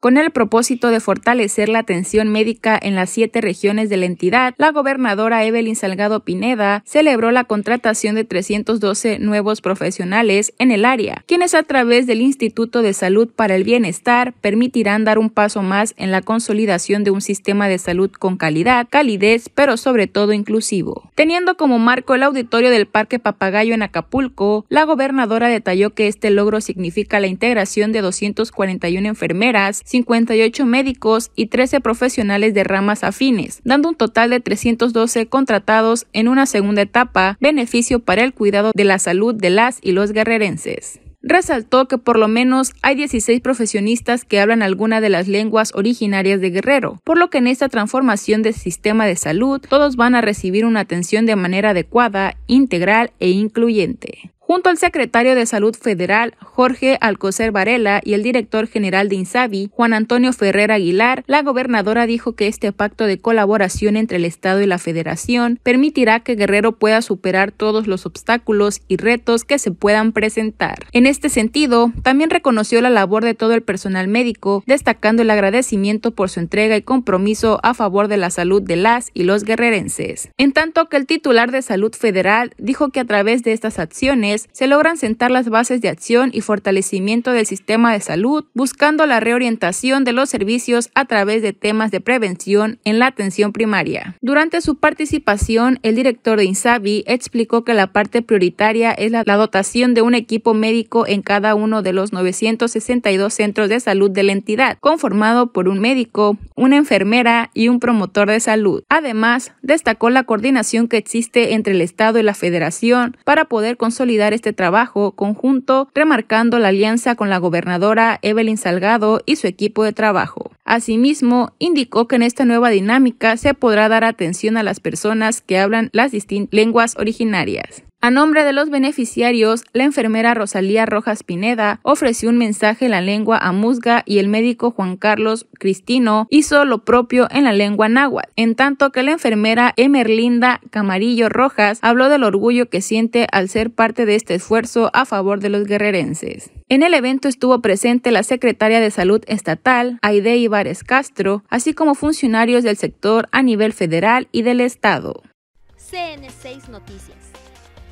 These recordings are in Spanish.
Con el propósito de fortalecer la atención médica en las siete regiones de la entidad, la gobernadora Evelyn Salgado Pineda celebró la contratación de 312 nuevos profesionales en el área, quienes a través del Instituto de Salud para el Bienestar permitirán dar un paso más en la consolidación de un sistema de salud con calidad, calidez, pero sobre todo inclusivo. Teniendo como marco el auditorio del Parque Papagayo en Acapulco, la gobernadora detalló que este logro significa la integración de 241 enfermeras, 58 médicos y 13 profesionales de ramas afines, dando un total de 312 contratados en una segunda etapa, beneficio para el cuidado de la salud de las y los guerrerenses resaltó que por lo menos hay 16 profesionistas que hablan alguna de las lenguas originarias de Guerrero, por lo que en esta transformación del sistema de salud todos van a recibir una atención de manera adecuada, integral e incluyente junto al secretario de Salud Federal, Jorge Alcocer Varela, y el director general de INSABI, Juan Antonio Ferrer Aguilar, la gobernadora dijo que este pacto de colaboración entre el Estado y la Federación permitirá que Guerrero pueda superar todos los obstáculos y retos que se puedan presentar. En este sentido, también reconoció la labor de todo el personal médico, destacando el agradecimiento por su entrega y compromiso a favor de la salud de las y los guerrerenses. En tanto que el titular de Salud Federal dijo que a través de estas acciones se logran sentar las bases de acción y fortalecimiento del sistema de salud, buscando la reorientación de los servicios a través de temas de prevención en la atención primaria. Durante su participación, el director de INSABI explicó que la parte prioritaria es la dotación de un equipo médico en cada uno de los 962 centros de salud de la entidad, conformado por un médico, una enfermera y un promotor de salud. Además, destacó la coordinación que existe entre el Estado y la Federación para poder consolidar este trabajo conjunto, remarcando la alianza con la gobernadora Evelyn Salgado y su equipo de trabajo. Asimismo, indicó que en esta nueva dinámica se podrá dar atención a las personas que hablan las distintas lenguas originarias. A nombre de los beneficiarios, la enfermera Rosalía Rojas Pineda ofreció un mensaje en la lengua a Musga y el médico Juan Carlos Cristino hizo lo propio en la lengua náhuatl, en tanto que la enfermera Emerlinda Camarillo Rojas habló del orgullo que siente al ser parte de este esfuerzo a favor de los guerrerenses. En el evento estuvo presente la secretaria de Salud Estatal, Aide Ibares Castro, así como funcionarios del sector a nivel federal y del Estado. CN6 Noticias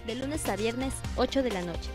de lunes a viernes 8 de la noche.